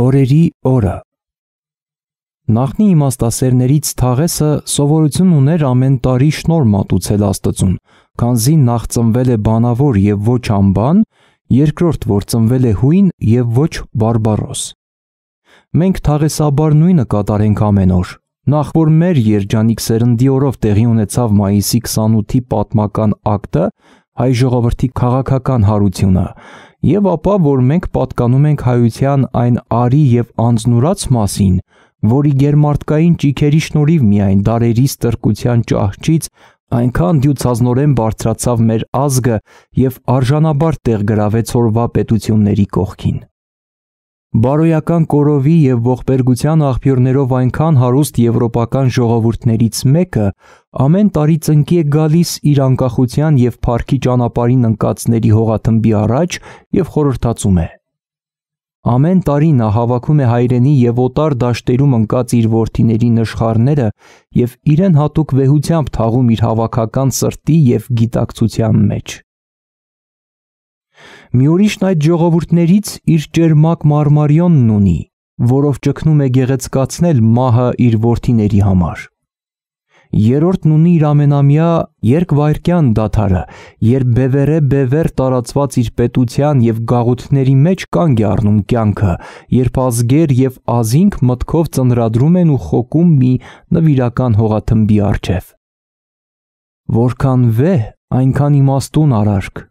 Օրերի օրը Նախնի իմաստասերներից Թաղեսը սովորություն ուներ ամեն տարի շնոր մատուցել Աստծուն, քանզի նախ ծնվել է բանավոր եւ ոչ անբան, երկրորդ որ ծնվել է հույն եւ ոչ բարբարոս։ Մենք Թաղեսաբար նույնը կատարենք ամեն օր։ Նախ որ մեր երջանիկ սերնդի օրով տեղի ունեցավ մայիսի 28-ի պատմական ակտը, հայ ժողովրդի քաղաքական հարությունը, եւ ապա որ մենք պատկանում ենք հայության այն արի եւ անznուրած մասին, որի ģերմարտկային ճիքերի շնորհիվ միայն դարերի ստրկության ճահճից այնքան դյուցազնորեն բարձրացավ մեր ազգը եւ արժանաբար տեղ գրավեց օրվա պետությունների կողքին։ Բարոյական կորովի եւ ողբերգության աղբյուրներով այնքան հարուստ եվրոպական ժողովուրդներից մեկը ամեն տարի ծնկի է գալիս իր անկախության եւ փառքի ճանապարհին ընկածների հողաթմբի առաջ եւ խորհրդածում է։ Ամեն տարի նա հավաքում է հայրենի եւ օտար դաշտերում ընկած իր worthiների նշխարները եւ իրեն հատուկ վեհությամբ թաղում իր հավաքական սրտի եւ գիտակցության մեջ։ Մի ուրիշն այդ ժողովուրդներից իր ճերմակ մարմարիոնն ունի, որով ճկնում է գեղեցկացնել մահը իր worthiների համար։ Երրորդն ունի իր ամենամյա երկվայրկյան դաթարը, երբ բևերե բևեր տարածված իր պետության եւ գաղութների մեջ կանգ է առնում կյանքը, երբ ազգեր եւ ազինք մտքով ծնրադրում են ու խոկում մի նվիրական հողաթմբի արչեվ։ Որքան վեհ, այնքան իմաստուն արարք,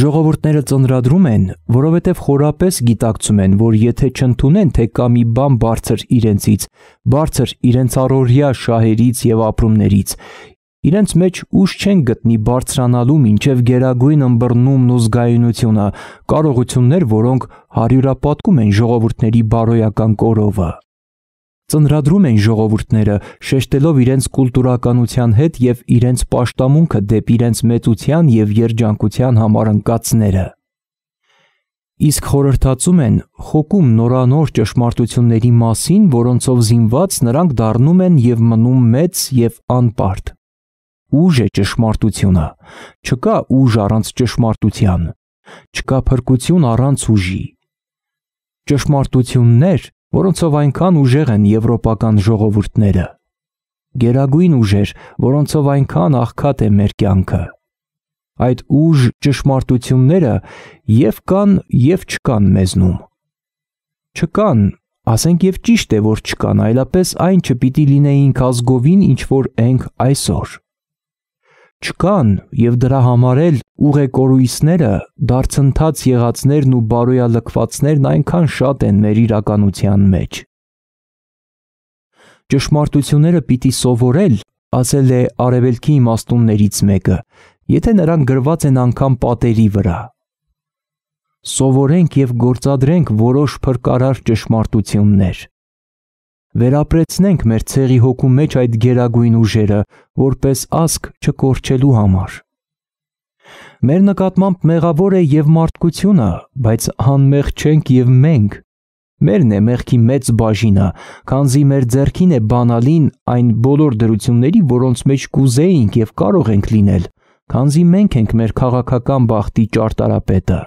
Ժողովուրդները ծնրադրում են, որովհետև խորապես գիտակցում են, որ եթե չընդունեն, թե կա մի բան բարձր իրենցից, բարձր իրենց առօրյա շահերից եւ ապրումներից, իրենց մեջ ուժ չեն գտնի բարձրանալու մինչև գերագույն ըմբռնումն ու զգայունությունը, կարողություններ, որոնք հարյուրապատկում են ժողովուրդների բարոյական կորովը ծնրադրում էին ժողովուրդները, շեշտելով իրենց կուլտուրականության հետ եւ իրենց աշտամունքը դեպի իրենց մեծության եւ երջանկության համար ընկածները։ Իսկ խորհրդածում են խոկում նորանոր ճշմարտությունների մասին, որոնցով զինված նրանք դառնում են եւ մնում մեծ եւ անպարտ։ Ուժ է ճշմարտությունը։ Չկա ուժ առանց ճշմարտության։ Չկա փրկություն առանց ուժի։ Ճշմարտություններ որոնցով այնքան ուժեղ են եվրոպական ժողովուրդները։ Գերագույն ուժեր, որոնցով այնքան աղքատ է մեր կյանքը։ Այդ ուժ ճշմարտությունները եւ կան եւ չկան մեզնում։ Չկան, ասենք եւ ճիշտ է, որ չկան, այլապես այն չպիտի լինեին ազգովին, ինչ որ ենք այսօր չկան եւ դրա համար էլ ուղեկորույցները, դարձընթաց եղածներն ու բարոյալքվածներն այնքան շատ են մեր իրականության մեջ։ Ճշմարտությունները պիտի սովորել, ասել է արևելքի իմաստուններից մեկը, եթե նրանք գրված են անգամ պատերի վրա։ Սովորենք եւ գործադրենք որոշ փրկարար ճշմարտություններ վերապրեցնենք մեր ցեղի հոգու մեջ այդ գերագույն ուժերը, որպես ազգ չկորչելու համար։ Մեր նկատմամբ մեղավոր է եւ մարդկությունը, բայց անմեղ չենք եւ մենք։ Մերն է մեղքի մեծ բաժինը, քանզի մեր ձեռքին է բանալին այն բոլոր դրությունների, որոնց մեջ կուզեինք եւ կարող ենք լինել, քանզի մենք ենք մեր քաղաքական բախտի ճարտարապետը։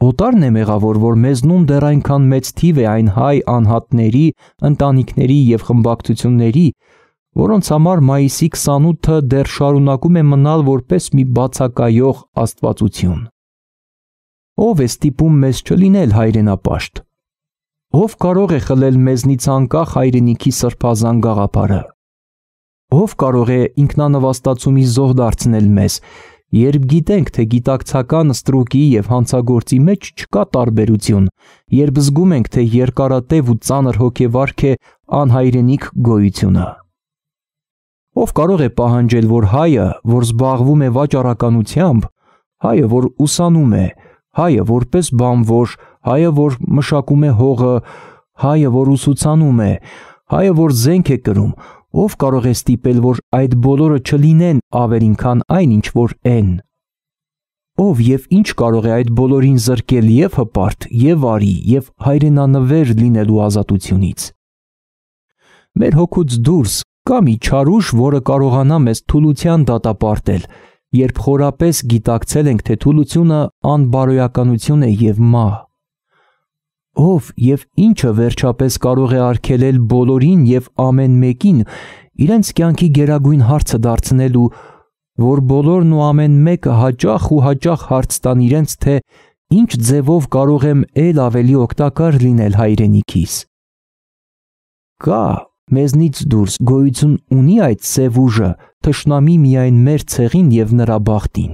Օտարն է մեղավոր, որ մեզնում դեռ այնքան մեծ թիվ է այն հայ անհատների, ընտանիքների եւ խմբակցությունների, որոնց համար մայիսի 28-ը դեռ շարունակում է մնալ որպես մի բացակայող աստվածություն։ Ո՞վ է ստիպում մեզ չլինել հայրենապաշտ։ Ո՞վ կարող է խլել մեզնից անկախ հայրենիքի սրբազան գաղափարը։ Ո՞վ կարող է ինքնանվաստացումի զոհ դարձնել մեզ, Երբ գիտենք, թե գիտակցական ստրուկի եւ հանցագործի մեջ չկա տարբերություն, երբ զգում ենք, թե երկարատև ու ծանր հոգեվարք է անհայրենիք գոյությունը։ Ով կարող է պահանջել, որ հայը, որ զբաղվում է վաճառականությամբ, հայը, որ ուսանում է, հայը, որպես բանվոր, հայը, որ մշակում է հողը, հայը, որ ուսուցանում է, հայը, որ զենք է կրում, ով կարող է ստիպել, որ այդ բոլորը չլինեն ավերին քան այն, ինչ որ են։ Ով եւ ինչ կարող է այդ բոլորին զրկել եւ հպարտ, եւ արի, եւ հայրենանվեր լինելու ազատությունից։ Մեր հոգուց դուրս կա մի չարուշ, որը կարողանա մեզ թուլության դատապարտել, երբ խորապես գիտակցել ենք, թե թուլությունը անբարոյականություն է եւ մահ ով եւ ինչը վերջապես կարող է արգելել բոլորին եւ ամեն մեկին իրենց կյանքի գերագույն հարցը դարձնելու, որ բոլորն ու ամեն մեկը հաճախ ու հաճախ հարց տան իրենց թե ինչ ձևով կարող եմ ել ավելի օգտակար լինել հայրենիքիս։ Կա մեզնից դուրս գոյություն ունի այդ սև ուժը, թշնամի միայն մեր ցեղին եւ նրա բախտին։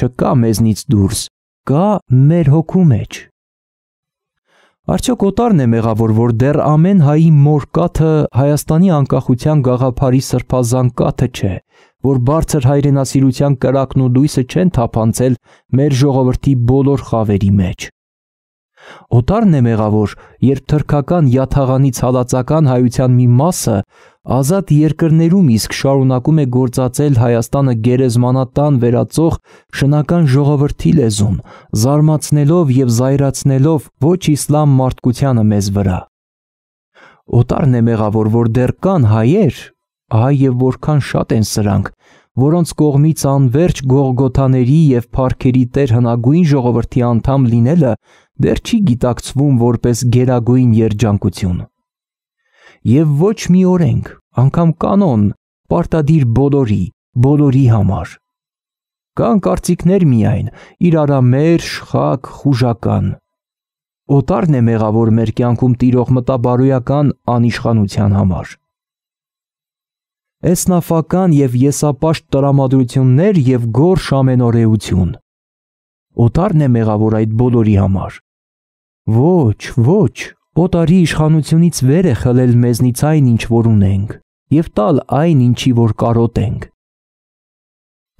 Չկա մեզնից դուրս, կա մեր հոգու մեջ Արդյոք օտարն է մեղավոր, որ դեռ ամեն հայի մոր կաթը Հայաստանի անկախության գաղափարի սրբազան կաթը չէ, որ բարձր հայրենասիրության կրակն ու լույսը չեն թափանցել մեր ժողովրդի բոլոր խավերի մեջ։ Օտարն է մեղավոր, երբ թրքական յաթաղանից հալածական հայության մի մասը ազատ երկրներում իսկ շարունակում է գործածել Հայաստանը գերեզմանատան վերածող շնական ժողովրդի լեզուն, զարմացնելով եւ զայրացնելով ոչ իսլամ մարդկությանը մեզ վրա։ Օտարն է մեղավոր, որ դեռ կան հայեր, ահա եւ որքան շատ են սրանք, որոնց կողմից անverջ գողգոթաների եւ փարքերի տեր հնագույն ժողովրդի անդամ լինելը դեռ չի գիտակցվում որպես գերագույն երջանկություն եւ ոչ մի օրենք, անգամ կանոն պարտադիր բոլորի, բոլորի համար։ Կան կարծիքներ միայն, իր արամեր, շխակ, խուժական։ Օտարն է մեղավոր մեր կյանքում տիրող մտաբարոյական անիշխանության համար։ Էսնաֆական եւ եսապաշտ տրամադրություններ եւ գորշ ամենօրեություն։ Օտարն է մեղավոր այդ բոլորի համար։ Ոչ, ոչ, Օտարի իշխանությունից վեր է խլել մեզնից այն, ինչ որ ունենք, եւ տալ այն, ինչի որ կարոտենք։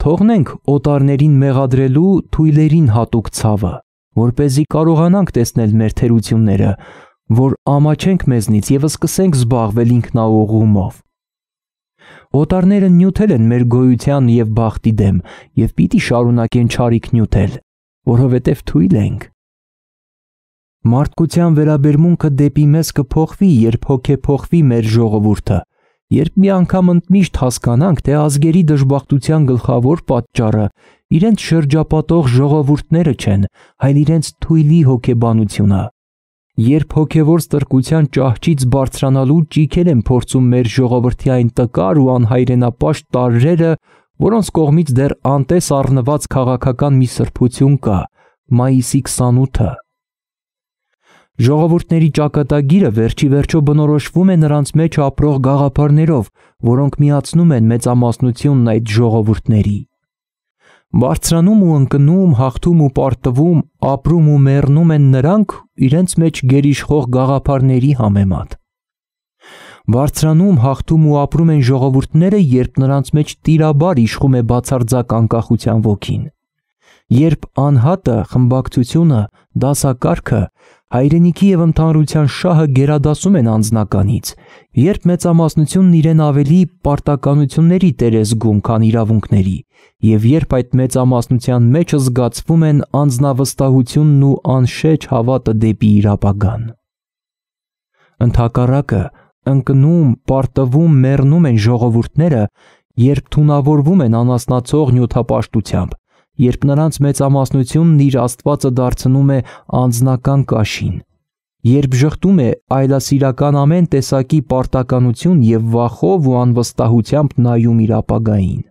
Թողնենք օտարներին մեղադրելու թույլերին հատուկ ցավը, որ เป զի կարողանանք տեսնել մեր թերությունները, որ ամաչենք մեզնից եւ սկսենք զբաղվել ինքնաուղումով։ Օտարները նյութել են մեր գոյության եւ բախտի դեմ եւ պիտի շարունակեն ճարիք նյութել, որովհետեւ թույլ ենք։ Մարդկության վերաբերմունքը դեպի մեզ կփոխվի, երբ հոգեփոխվի մեր ժողովուրդը, երբ մի անգամ ընդմիշտ հասկանանք, թե ազգերի դժբախտության գլխավոր պատճառը իրենց շրջապատող ժողովուրդները չեն, այլ իրենց թույլի հոգեբանությունը։ Երբ հոգևոր ստրկության ճահճից բարձրանալու ճիքեր են փորձում մեր ժողովրդի այն տկար ու անհայրենապաշտ տարրերը, որոնց կողմից դեռ անտես առնված քաղաքական մի սրբություն կա՝ մայիսի 28-ը, Ժողովուրդների ճակատագիրը վերջի վերջո բնորոշվում է նրանց մեջ ապրող գաղափարներով, որոնք միացնում են մեծամասնությունն այդ ժողովուրդների։ Բարձրանում ու ընկնում, հաղթում ու պարտվում, ապրում ու մեռնում են նրանք իրենց մեջ գերիշխող գաղափարների համեմատ։ Բարձրանում, հաղթում ու ապրում են ժողովուրդները, երբ նրանց մեջ տիրաբար իշխում է բացարձակ անկախության ոգին երբ անհատը, խմբակցությունը, դասակարգը, հայրենիքի եւ ընդհանրության շահը գերադասում են անձնականից, երբ մեծամասնությունն իրեն ավելի պարտականությունների տեր է զգում, քան իրավունքների, եւ երբ այդ մեծամասնության մեջ զգացվում են անznավստահությունն ու անշեջ հավատը դեպի իրապագան։ Ընթակարակը ընկնում, պարտվում, մեռնում են ժողովուրդները, երբ թունավորվում են անասնացող նյութապաշտությամբ, երբ նրանց մեծամասնությունն իր Աստվածը դարձնում է անձնական կաշին, երբ ժխտում է այլասիրական ամեն տեսակի պարտականություն եւ վախով ու անվստահությամբ նայում իր ապագային։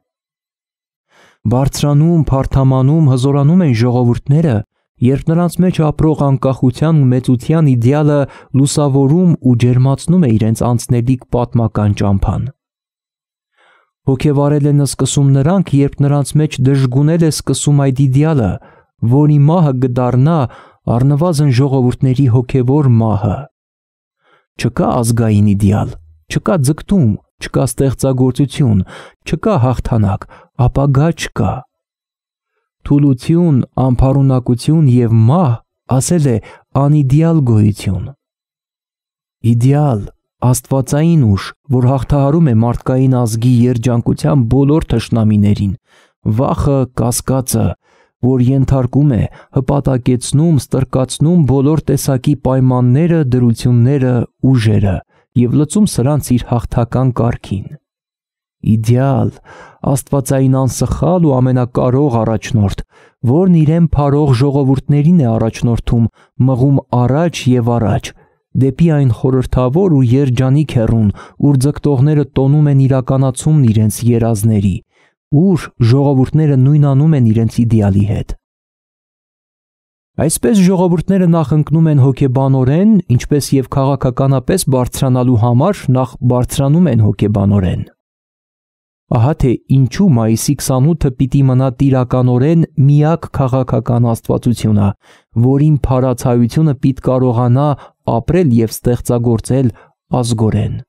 Բարձրանում, փարթամանում, հզորանում են ժողովուրդները, երբ նրանց մեջ ապրող անկախության ու մեծության իդեալը լուսավորում ու ջերմացնում է իրենց անցնելիք պատմական ճամփան։ Հոգևարել են սկսում նրանք, երբ նրանց մեջ դժգունել է սկսում այդ իդեալը, որի մահը կդառնա առնվազն ժողովուրդների հոգևոր մահը։ Չկա ազգային իդեալ, չկա ձգտում, չկա ստեղծագործություն, չկա հաղթանակ, ապագա չկա։ Թուլություն, անփառունակություն եւ մահ ասել է անիդեալ գոյություն։ Իդեալ աստվածային ուժ, որ հաղթահարում է մարդկային ազգի երջանկության բոլոր թշնամիներին, վախը, կասկածը, որ ենթարկում է, հպատակեցնում, ստրկացնում բոլոր տեսակի պայմանները, դրությունները, ուժերը եւ լծում սրանց իր հաղթական կարգին։ Իդեալ, աստվածային անսխալ ու ամենակարող առաջնորդ, որն իրեն փարող ժողովուրդներին է առաջնորդում, մղում առաջ եւ առաջ, դեպի այն խորհրդավոր ու երջանիկ հերուն, ուր ձգտողները տոնում են իրականացումն իրենց երազների, ուր ժողովուրդները նույնանում են իրենց իդեալի հետ։ Այսպես ժողովուրդները նախ ընկնում են հոգեբանորեն, ինչպես եւ քաղաքականապես բարձրանալու համար նախ բարձրանում են հոգեբանորեն։ Ահա թե ինչու մայիսի 28-ը պիտի մնա տիրականորեն միակ քաղաքական աստվածությունը, որին փառացայությունը պիտ կարողանա ապրել եւ ստեղծագործել ազգորեն։